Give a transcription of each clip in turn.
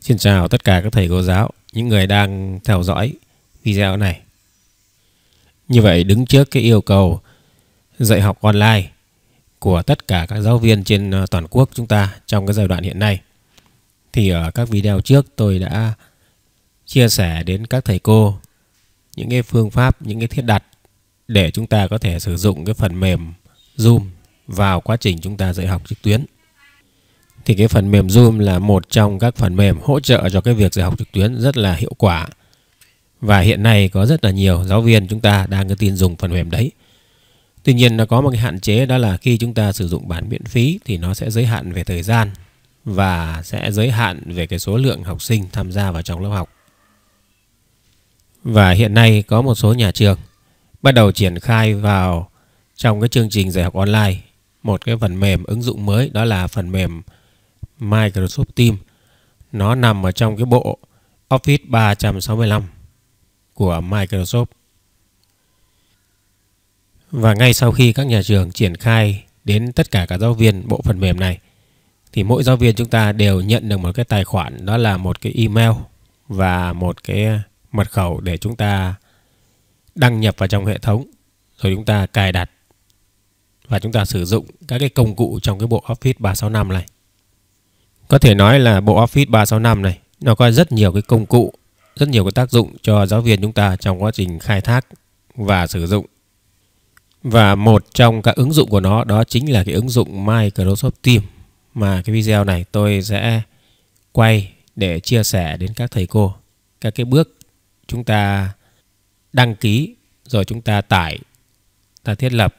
Xin chào tất cả các thầy cô giáo, những người đang theo dõi video này. Như vậy đứng trước cái yêu cầu dạy học online của tất cả các giáo viên trên ờ, toàn quốc chúng ta trong cái giai đoạn hiện nay thì ở các video trước tôi đã chia sẻ đến các thầy cô những cái phương pháp, những cái thiết đặt để chúng ta có thể sử dụng cái phần mềm Zoom vào quá trình chúng ta dạy học trực tuyến thì cái phần mềm Zoom là một trong các phần mềm hỗ trợ cho cái việc dạy học trực tuyến rất là hiệu quả. Và hiện nay có rất là nhiều giáo viên chúng ta đang tin dùng phần mềm đấy. Tuy nhiên nó có một cái hạn chế đó là khi chúng ta sử dụng bản miễn phí thì nó sẽ giới hạn về thời gian và sẽ giới hạn về cái số lượng học sinh tham gia vào trong lớp học. Và hiện nay có một số nhà trường bắt đầu triển khai vào trong cái chương trình dạy học online một cái phần mềm ứng dụng mới đó là phần mềm Microsoft Teams. Nó nằm ở trong cái bộ Office 365 của Microsoft. Và ngay sau khi các nhà trường triển khai đến tất cả các giáo viên bộ phần mềm này thì mỗi giáo viên chúng ta đều nhận được một cái tài khoản đó là một cái email và một cái mật khẩu để chúng ta đăng nhập vào trong hệ thống rồi chúng ta cài đặt và chúng ta sử dụng các cái công cụ trong cái bộ Office 365 này. Có thể nói là bộ Office 365 này nó có rất nhiều cái công cụ, rất nhiều cái tác dụng cho giáo viên chúng ta trong quá trình khai thác và sử dụng. Và một trong các ứng dụng của nó đó chính là cái ứng dụng Microsoft Teams mà cái video này tôi sẽ quay để chia sẻ đến các thầy cô các cái bước chúng ta đăng ký rồi chúng ta tải, ta thiết lập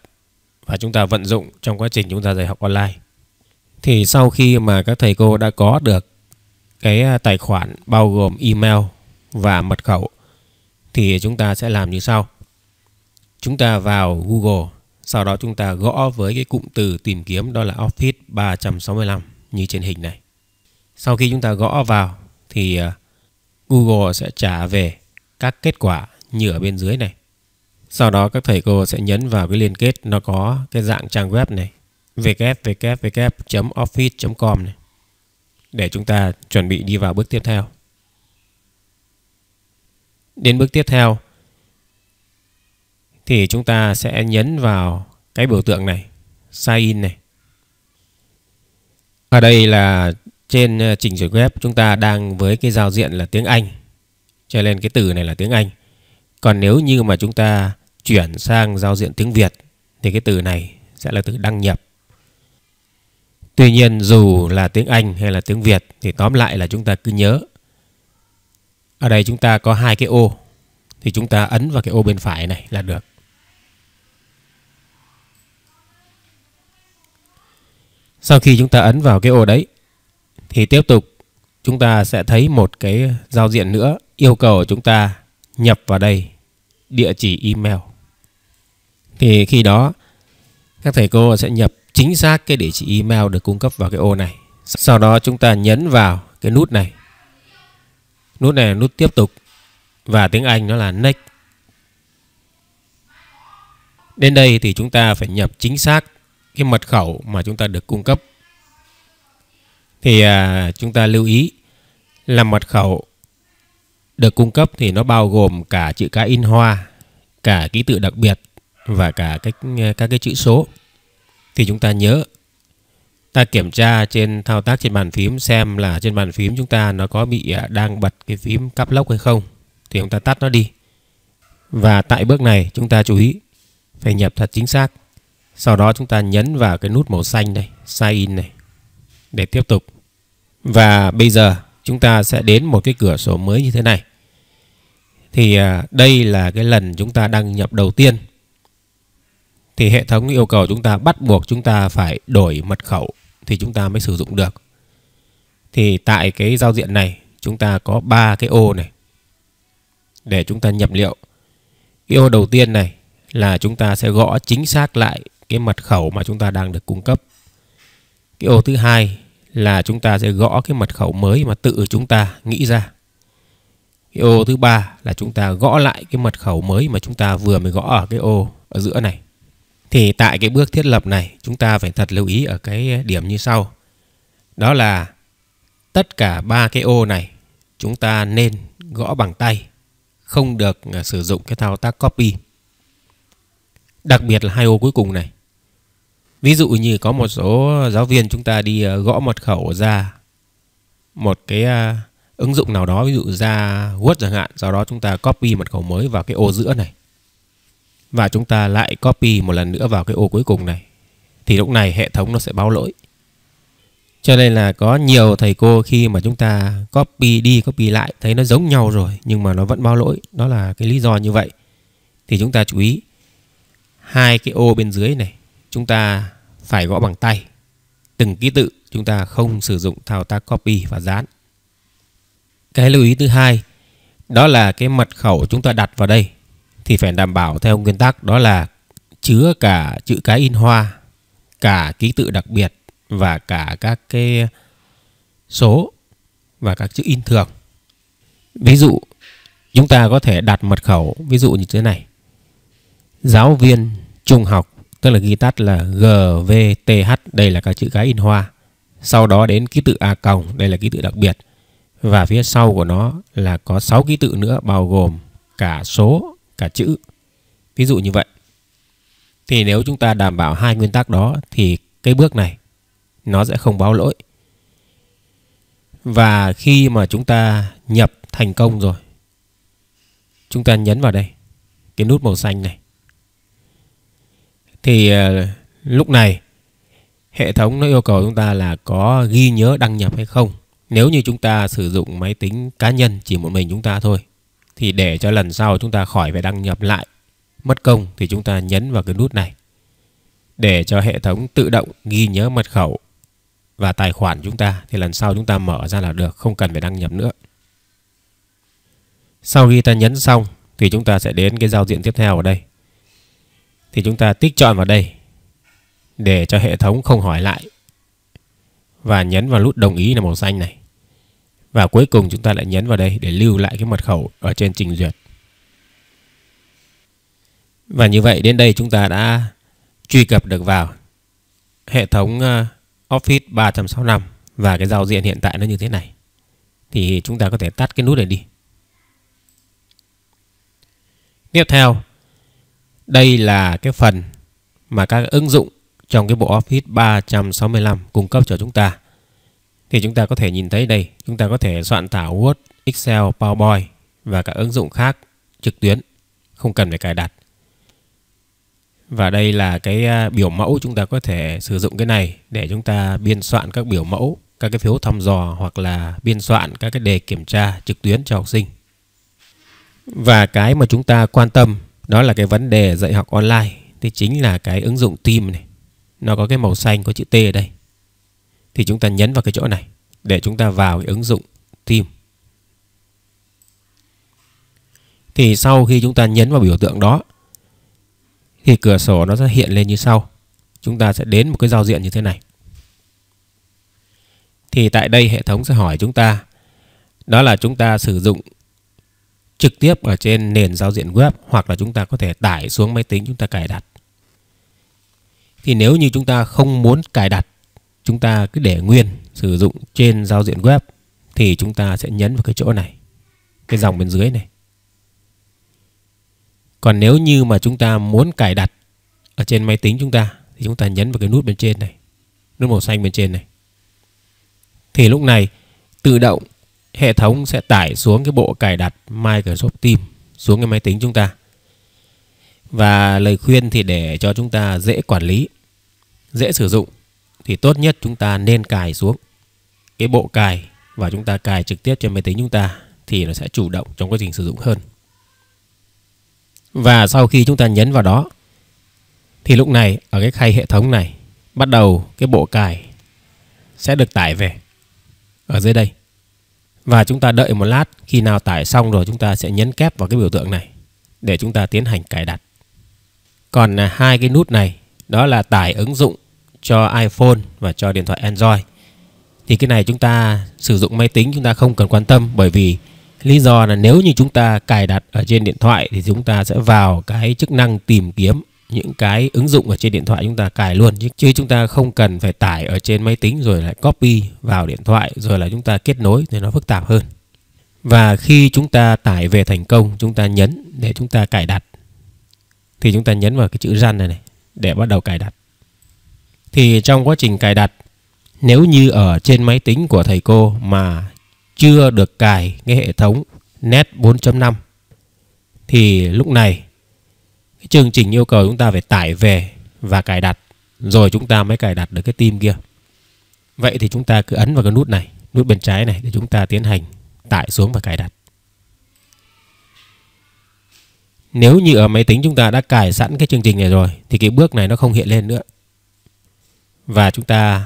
và chúng ta vận dụng trong quá trình chúng ta dạy học online thì sau khi mà các thầy cô đã có được cái à, tài khoản bao gồm email và mật khẩu thì chúng ta sẽ làm như sau. Chúng ta vào Google, sau đó chúng ta gõ với cái cụm từ tìm kiếm đó là Office 365 như trên hình này. Sau khi chúng ta gõ vào thì à, Google sẽ trả về các kết quả như ở bên dưới này. Sau đó các thầy cô sẽ nhấn vào cái liên kết nó có cái dạng trang web này www.office.com này để chúng ta chuẩn bị đi vào bước tiếp theo. Đến bước tiếp theo thì chúng ta sẽ nhấn vào cái biểu tượng này, sign in này. Ở đây là trên ờ, trình duyệt web chúng ta đang với cái giao diện là tiếng Anh. Cho nên cái từ này là tiếng Anh. Còn nếu như mà chúng ta chuyển sang giao diện tiếng Việt thì cái từ này sẽ là từ đăng nhập. Tuy nhiên dù là tiếng Anh hay là tiếng Việt thì tóm lại là chúng ta cứ nhớ. Ở đây chúng ta có hai cái ô thì chúng ta ấn vào cái ô bên phải này là được. Sau khi chúng ta ấn vào cái ô đấy thì tiếp tục chúng ta sẽ thấy một cái giao diện nữa yêu cầu chúng ta nhập vào đây địa chỉ email. Thì khi đó các thầy cô sẽ nhập chính xác cái địa chỉ email được cung cấp vào cái ô này. Sau đó chúng ta nhấn vào cái nút này. Nút này là nút tiếp tục và tiếng Anh nó là next. Đến đây thì chúng ta phải nhập chính xác cái mật khẩu mà chúng ta được cung cấp. Thì à, chúng ta lưu ý là mật khẩu được cung cấp thì nó bao gồm cả chữ cái in hoa, cả ký tự đặc biệt và cả các các cái chữ số thì chúng ta nhớ ta kiểm tra trên thao tác trên bàn phím xem là trên bàn phím chúng ta nó có bị à, đang bật cái phím cắp lốc hay không thì chúng ta tắt nó đi và tại bước này chúng ta chú ý phải nhập thật chính xác sau đó chúng ta nhấn vào cái nút màu xanh đây sign in này để tiếp tục và bây giờ chúng ta sẽ đến một cái cửa sổ mới như thế này thì à, đây là cái lần chúng ta đăng nhập đầu tiên thì hệ thống yêu cầu chúng ta bắt buộc chúng ta phải đổi mật khẩu thì chúng ta mới sử dụng được. Thì tại cái giao diện này chúng ta có ba cái ô này để chúng ta nhập liệu. Cái ô đầu tiên này là chúng ta sẽ gõ chính xác lại cái mật khẩu mà chúng ta đang được cung cấp. Cái ô thứ hai là chúng ta sẽ gõ cái mật khẩu mới mà tự chúng ta nghĩ ra. Cái ô thứ ba là chúng ta gõ lại cái mật khẩu mới mà chúng ta vừa mới gõ ở cái ô ở giữa này. Thì tại cái bước thiết lập này chúng ta phải thật lưu ý ở cái điểm như sau. Đó là tất cả ba cái ô này chúng ta nên gõ bằng tay, không được à, sử dụng cái thao tác copy. Đặc biệt là hai ô cuối cùng này. Ví dụ như có một số giáo viên chúng ta đi à, gõ mật khẩu ra một cái à, ứng dụng nào đó ví dụ ra Word chẳng hạn, sau đó chúng ta copy mật khẩu mới vào cái ô giữa này và chúng ta lại copy một lần nữa vào cái ô cuối cùng này thì lúc này hệ thống nó sẽ báo lỗi cho nên là có nhiều thầy cô khi mà chúng ta copy đi copy lại thấy nó giống nhau rồi nhưng mà nó vẫn báo lỗi đó là cái lý do như vậy thì chúng ta chú ý hai cái ô bên dưới này chúng ta phải gõ bằng tay từng ký tự chúng ta không sử dụng thao tác copy và dán cái lưu ý thứ hai đó là cái mật khẩu chúng ta đặt vào đây thì phải đảm bảo theo nguyên tắc đó là chứa cả chữ cái in hoa, cả ký tự đặc biệt và cả các cái số và các chữ in thường. Ví dụ, chúng ta có thể đặt mật khẩu ví dụ như thế này. Giáo viên trung học tức là ghi tắt là GVTH đây là các chữ cái in hoa. Sau đó đến ký tự A còng, đây là ký tự đặc biệt. Và phía sau của nó là có 6 ký tự nữa bao gồm cả số cả chữ. Ví dụ như vậy. Thì nếu chúng ta đảm bảo hai nguyên tắc đó thì cái bước này nó sẽ không báo lỗi. Và khi mà chúng ta nhập thành công rồi, chúng ta nhấn vào đây, cái nút màu xanh này. Thì ờ, lúc này hệ thống nó yêu cầu chúng ta là có ghi nhớ đăng nhập hay không. Nếu như chúng ta sử dụng máy tính cá nhân chỉ một mình chúng ta thôi thì để cho lần sau chúng ta khỏi phải đăng nhập lại mất công thì chúng ta nhấn vào cái nút này để cho hệ thống tự động ghi nhớ mật khẩu và tài khoản chúng ta thì lần sau chúng ta mở ra là được không cần phải đăng nhập nữa sau khi ta nhấn xong thì chúng ta sẽ đến cái giao diện tiếp theo ở đây thì chúng ta tích chọn vào đây để cho hệ thống không hỏi lại và nhấn vào nút đồng ý là màu xanh này và cuối cùng chúng ta lại nhấn vào đây để lưu lại cái mật khẩu ở trên trình duyệt. Và như vậy đến đây chúng ta đã truy cập được vào hệ thống ờ, Office 365 và cái giao diện hiện tại nó như thế này. Thì chúng ta có thể tắt cái nút này đi. Tiếp theo, đây là cái phần mà các ứng dụng trong cái bộ Office 365 cung cấp cho chúng ta thì chúng ta có thể nhìn thấy đây, chúng ta có thể soạn thảo Word, Excel, PowerPoint và các ứng dụng khác trực tuyến, không cần phải cài đặt. Và đây là cái à, biểu mẫu chúng ta có thể sử dụng cái này để chúng ta biên soạn các biểu mẫu, các cái phiếu thăm dò hoặc là biên soạn các cái đề kiểm tra trực tuyến cho học sinh. Và cái mà chúng ta quan tâm đó là cái vấn đề dạy học online thì chính là cái ứng dụng Team này. Nó có cái màu xanh có chữ T ở đây thì chúng ta nhấn vào cái chỗ này để chúng ta vào cái ứng dụng team thì sau khi chúng ta nhấn vào biểu tượng đó thì cửa sổ nó sẽ hiện lên như sau chúng ta sẽ đến một cái giao diện như thế này thì tại đây hệ thống sẽ hỏi chúng ta đó là chúng ta sử dụng trực tiếp ở trên nền giao diện web hoặc là chúng ta có thể tải xuống máy tính chúng ta cài đặt thì nếu như chúng ta không muốn cài đặt chúng ta cứ để nguyên sử dụng trên giao diện web thì chúng ta sẽ nhấn vào cái chỗ này cái dòng bên dưới này còn nếu như mà chúng ta muốn cài đặt ở trên máy tính chúng ta thì chúng ta nhấn vào cái nút bên trên này nút màu xanh bên trên này thì lúc này tự động hệ thống sẽ tải xuống cái bộ cài đặt Microsoft Teams xuống cái máy tính chúng ta và lời khuyên thì để cho chúng ta dễ quản lý dễ sử dụng thì tốt nhất chúng ta nên cài xuống cái bộ cài và chúng ta cài trực tiếp trên máy tính chúng ta thì nó sẽ chủ động trong quá trình sử dụng hơn. Và sau khi chúng ta nhấn vào đó thì lúc này ở cái khay hệ thống này bắt đầu cái bộ cài sẽ được tải về ở dưới đây. Và chúng ta đợi một lát khi nào tải xong rồi chúng ta sẽ nhấn kép vào cái biểu tượng này để chúng ta tiến hành cài đặt. Còn à, hai cái nút này đó là tải ứng dụng cho iPhone và cho điện thoại Android thì cái này chúng ta sử dụng máy tính chúng ta không cần quan tâm bởi vì lý do là nếu như chúng ta cài đặt ở trên điện thoại thì chúng ta sẽ vào cái chức năng tìm kiếm những cái ứng dụng ở trên điện thoại chúng ta cài luôn chứ chúng ta không cần phải tải ở trên máy tính rồi lại copy vào điện thoại rồi là chúng ta kết nối thì nó phức tạp hơn và khi chúng ta tải về thành công chúng ta nhấn để chúng ta cài đặt thì chúng ta nhấn vào cái chữ răn này này để bắt đầu cài đặt thì trong quá trình cài đặt nếu như ở trên máy tính của thầy cô mà chưa được cài cái hệ thống net 4.5 thì lúc này cái chương trình yêu cầu chúng ta phải tải về và cài đặt rồi chúng ta mới cài đặt được cái team kia vậy thì chúng ta cứ ấn vào cái nút này nút bên trái này để chúng ta tiến hành tải xuống và cài đặt nếu như ở máy tính chúng ta đã cài sẵn cái chương trình này rồi thì cái bước này nó không hiện lên nữa và chúng ta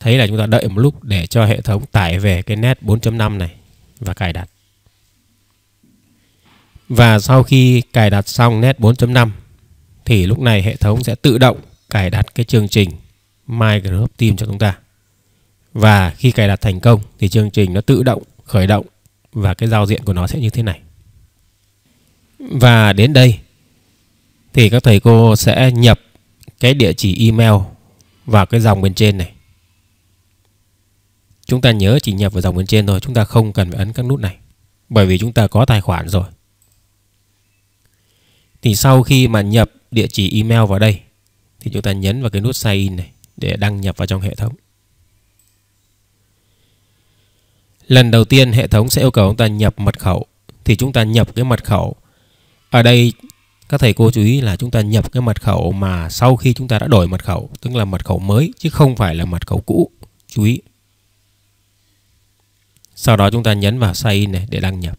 thấy là chúng ta đợi một lúc để cho hệ thống tải về cái net 4.5 này và cài đặt. Và sau khi cài đặt xong net 4.5 thì lúc này hệ thống sẽ tự động cài đặt cái chương trình Microsoft Teams cho chúng ta. Và khi cài đặt thành công thì chương trình nó tự động khởi động và cái giao diện của nó sẽ như thế này. Và đến đây thì các thầy cô sẽ nhập cái địa chỉ email vào cái dòng bên trên này chúng ta nhớ chỉ nhập vào dòng bên trên thôi chúng ta không cần phải ấn các nút này bởi vì chúng ta có tài khoản rồi thì sau khi mà nhập địa chỉ email vào đây thì chúng ta nhấn vào cái nút sign in này để đăng nhập vào trong hệ thống lần đầu tiên hệ thống sẽ yêu cầu chúng ta nhập mật khẩu thì chúng ta nhập cái mật khẩu ở đây các thầy cô chú ý là chúng ta nhập cái mật khẩu mà sau khi chúng ta đã đổi mật khẩu tức là mật khẩu mới chứ không phải là mật khẩu cũ chú ý sau đó chúng ta nhấn vào sign này để đăng nhập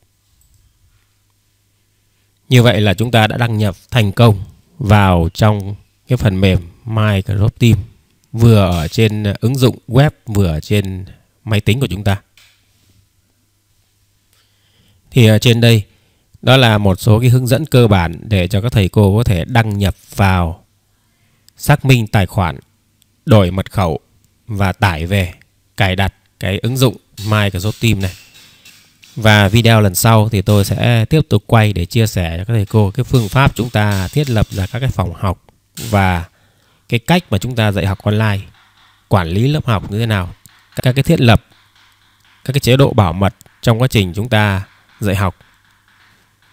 như vậy là chúng ta đã đăng nhập thành công vào trong cái phần mềm Microsoft Teams vừa ở trên ứng dụng web vừa ở trên máy tính của chúng ta thì ở trên đây đó là một số cái hướng dẫn cơ bản để cho các thầy cô có thể đăng nhập vào xác minh tài khoản, đổi mật khẩu và tải về, cài đặt cái ứng dụng Microsoft Teams này. Và video lần sau thì tôi sẽ tiếp tục quay để chia sẻ cho các thầy cô cái phương pháp chúng ta thiết lập ra các cái phòng học và cái cách mà chúng ta dạy học online, quản lý lớp học như thế nào, các cái thiết lập, các cái chế độ bảo mật trong quá trình chúng ta dạy học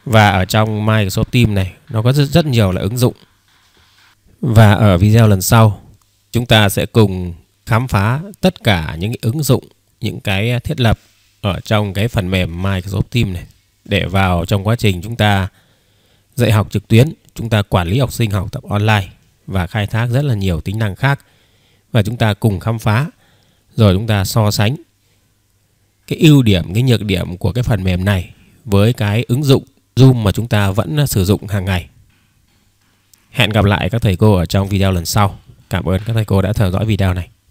và ở trong Microsoft Teams này nó có rất rất nhiều là ứng dụng và ở video lần sau chúng ta sẽ cùng khám phá tất cả những ứng dụng những cái thiết lập ở trong cái phần mềm Microsoft Teams này để vào trong quá trình chúng ta dạy học trực tuyến chúng ta quản lý học sinh học tập online và khai thác rất là nhiều tính năng khác và chúng ta cùng khám phá rồi chúng ta so sánh cái ưu điểm cái nhược điểm của cái phần mềm này với cái ứng dụng Zoom mà chúng ta vẫn à, sử dụng hàng ngày. Hẹn gặp lại các thầy cô ở trong video lần sau. Cảm ơn các thầy cô đã theo dõi video này.